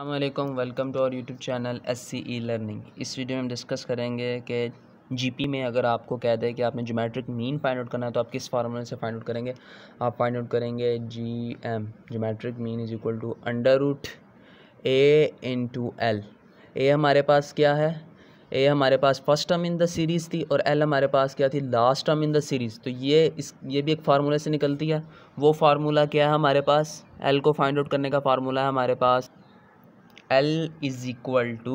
अल्लाम welcome to our YouTube channel S C E learning इस video में हम डिस्कस करेंगे कि जीपी में अगर आपको कह दें कि आपने जोमेट्रिक मीन फाइंड आउट करना है तो आप किस फार्मूले से फाइंड आउट करेंगे आप फाइंड आउट करेंगे G M geometric mean is equal to under root A to L A हमारे पास क्या है ए हमारे पास first term in the series थी और एल हमारे पास क्या थी last term in the series तो ये इस ये भी एक फार्मूले से निकलती है वो फार्मूला क्या है हमारे पास एल को फाइंड आउट करने का फार्मूला है हमारे पास L is equal to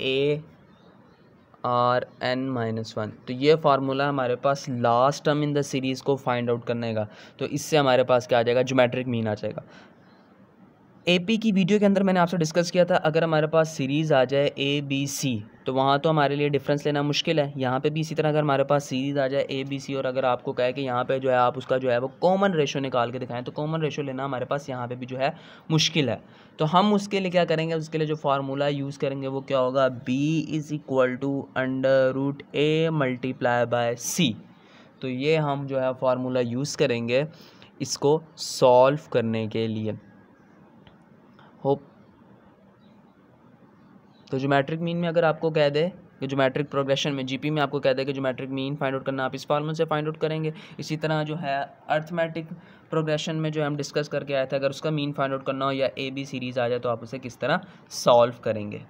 A R N minus one तो ये फार्मूला हमारे पास last term in the series को फाइंड आउट करने का तो इससे हमारे पास क्या आ जाएगा जोमेट्रिक मीन आ जाएगा ए पी की वीडियो के अंदर मैंने आपसे डिस्कस किया था अगर हमारे पास सीरीज़ आ जाए ए बी सी तो वहाँ तो हमारे लिए डिफरेंस लेना मुश्किल है यहाँ पे भी इसी तरह अगर हमारे पास सीरीज़ आ जाए ए बी सी और अगर आपको कहे कि यहाँ पे जो है आप उसका जो है वो कॉमन रेशो निकाल के दिखाएं तो कॉमन रेशो लेना हमारे पास यहाँ पे भी जो है मुश्किल है तो हम उसके लिए क्या करेंगे उसके लिए जो फार्मूला यूज़ करेंगे वो क्या होगा B is equal to under root A multiply by C तो ये हम जो है फार्मूला यूज़ करेंगे इसको सॉल्व करने के लिए होप तो जोमेट्रिक मीन में अगर आपको कह दे कि जोमेट्रिक प्रोग्रेशन में जीपी में आपको कह दे कि जोमेट्रिक मीन फाइंड आउट करना आप इस फार्मूल से फाइंड आउट करेंगे इसी तरह जो है अर्थमेटिक प्रोग्रेशन में जो हम डिस्कस करके आए थे अगर उसका मीन फाइंड आउट करना हो या ए बी सीरीज़ आ जाए तो आप उसे किस तरह सॉल्व करेंगे